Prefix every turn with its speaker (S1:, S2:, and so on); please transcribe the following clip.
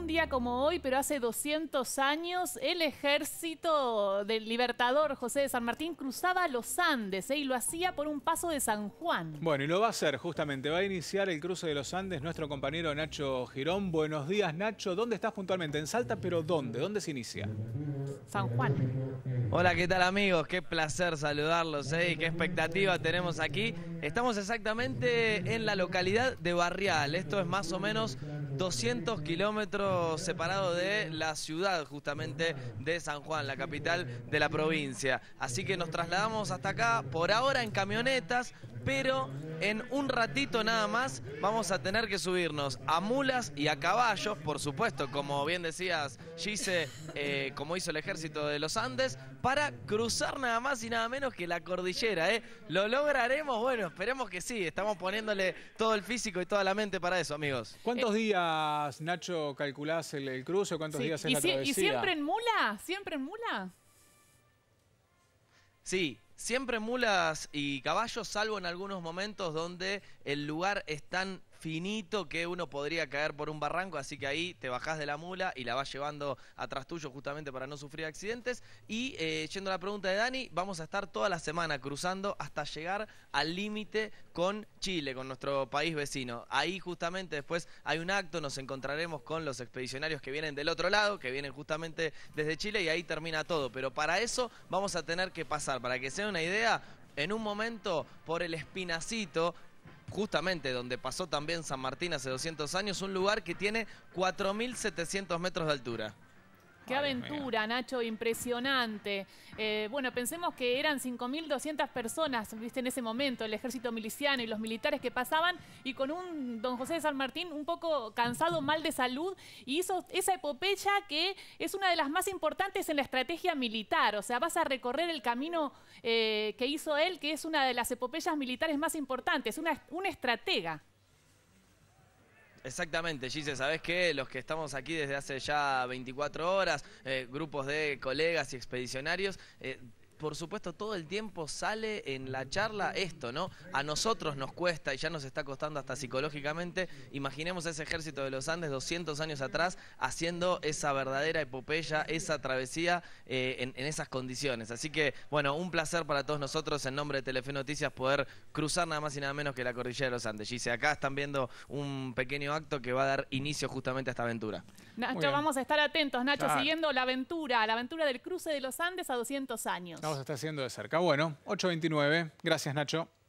S1: un día como hoy, pero hace 200 años, el ejército del libertador José de San Martín cruzaba los Andes ¿eh? y lo hacía por un paso de San Juan.
S2: Bueno, y lo va a hacer justamente, va a iniciar el cruce de los Andes nuestro compañero Nacho Girón. Buenos días Nacho, ¿dónde estás puntualmente? En Salta, pero ¿dónde? ¿Dónde se inicia? San Juan. Hola, ¿qué tal amigos? Qué placer saludarlos ¿eh? y qué expectativa tenemos aquí. Estamos exactamente en la localidad de Barrial, esto es más o menos 200 kilómetros separado de la ciudad justamente de San Juan, la capital de la provincia. Así que nos trasladamos hasta acá, por ahora en camionetas, pero en un ratito nada más vamos a tener que subirnos a mulas y a caballos, por supuesto, como bien decías, Gise, eh, como hizo el ejército de los Andes, para cruzar nada más y nada menos que la cordillera. ¿eh? ¿Lo lograremos? Bueno, esperemos que sí. Estamos poniéndole todo el físico y toda la mente para eso, amigos. ¿Cuántos eh, días, Nacho, calculás el, cruce cruce? ¿Cuántos días es la ¿Y siempre en
S1: mulas, ¿Siempre en mulas.
S2: Sí, Siempre mulas y caballos, salvo en algunos momentos donde el lugar es tan finito que uno podría caer por un barranco, así que ahí te bajás de la mula y la vas llevando atrás tuyo justamente para no sufrir accidentes. Y eh, yendo a la pregunta de Dani, vamos a estar toda la semana cruzando hasta llegar al límite con Chile, con nuestro país vecino. Ahí justamente después hay un acto, nos encontraremos con los expedicionarios que vienen del otro lado, que vienen justamente desde Chile y ahí termina todo. Pero para eso vamos a tener que pasar, para que sea una idea, en un momento por el espinacito justamente donde pasó también San Martín hace 200 años, un lugar que tiene 4.700 metros de altura.
S1: Qué aventura, Nacho, impresionante. Eh, bueno, pensemos que eran 5.200 personas, viste, en ese momento, el ejército miliciano y los militares que pasaban, y con un don José de San Martín un poco cansado, mal de salud, y hizo esa epopeya que es una de las más importantes en la estrategia militar. O sea, vas a recorrer el camino eh, que hizo él, que es una de las epopeyas militares más importantes, una, una estratega.
S2: Exactamente, Gise, ¿sabes qué? Los que estamos aquí desde hace ya 24 horas, eh, grupos de colegas y expedicionarios, eh, por supuesto, todo el tiempo sale en la charla esto, ¿no? A nosotros nos cuesta y ya nos está costando hasta psicológicamente. Imaginemos ese ejército de los Andes 200 años atrás haciendo esa verdadera epopeya, esa travesía eh, en, esas condiciones. Así que, bueno, un placer para todos nosotros en nombre de Telefe Noticias poder cruzar nada más y nada menos que la cordillera de los Andes. Y dice, acá están viendo un pequeño acto que va a dar inicio justamente a esta aventura. Nacho, vamos
S1: a estar atentos, Nacho, siguiendo la aventura, la aventura del cruce de los Andes a 200 años.
S2: Vamos a estar haciendo de cerca. Bueno, 8.29. Gracias, Nacho.